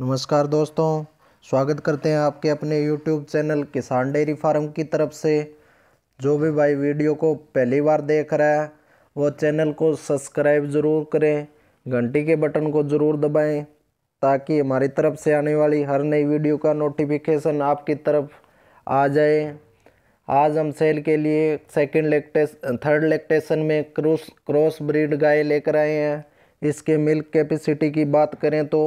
नमस्कार दोस्तों स्वागत करते हैं आपके अपने YouTube channel Kisan dairy farm की तरफ से जो भी भाई वीडियो को पहली बार देख रहा है वो चैनल को सब्सक्राइब ज़रूर करें घंटी के बटन को ज़रूर दबाएं ताकि हमारी तरफ से आने वाली हर नई वीडियो का नोटिफिकेशन आपकी तरफ आ जाए आज हम सेल के लिए सेकंड लेक्टेस थर्ड लेक्टेशन में क्रूस क्रॉस ब्रीड गाय लेकर आए हैं इसके मिल्क कैपेसिटी की बात करें तो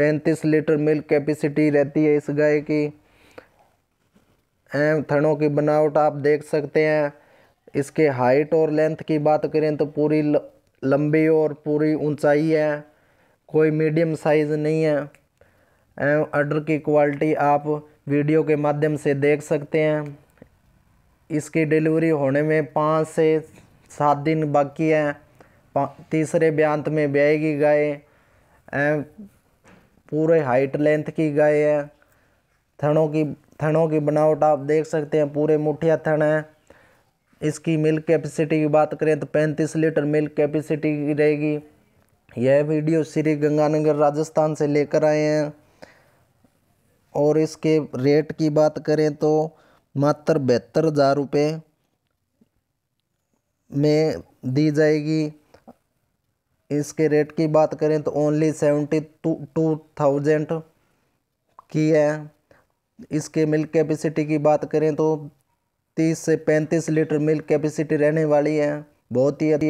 पैंतीस लीटर मिल्क कैपेसिटी रहती है इस गाय की एम थनों की बनावट आप देख सकते हैं इसके हाइट और लेंथ की बात करें तो पूरी लंबी और पूरी ऊंचाई है कोई मीडियम साइज़ नहीं है एम अडर की क्वालिटी आप वीडियो के माध्यम से देख सकते हैं इसकी डिलीवरी होने में पाँच से सात दिन बाकी है तीसरे ब्यांत में ब्याएगी गाय एम पूरे हाइट लेंथ की गाय है थनों की थनों की बनावट आप देख सकते हैं पूरे मुठिया थन है इसकी मिल्क कैपेसिटी की बात करें तो 35 लीटर मिल्क कैपेसिटी की रहेगी यह वीडियो श्री गंगानगर राजस्थान से लेकर आए हैं और इसके रेट की बात करें तो मात्र बहत्तर हज़ार रुपये में दी जाएगी इसके रेट की बात करें तो ओनली सेवेंटी टू थाउजेंड की है इसके मिल्क कैपेसिटी की बात करें तो तीस से पैंतीस लीटर मिल्क कैपेसिटी रहने वाली है बहुत ही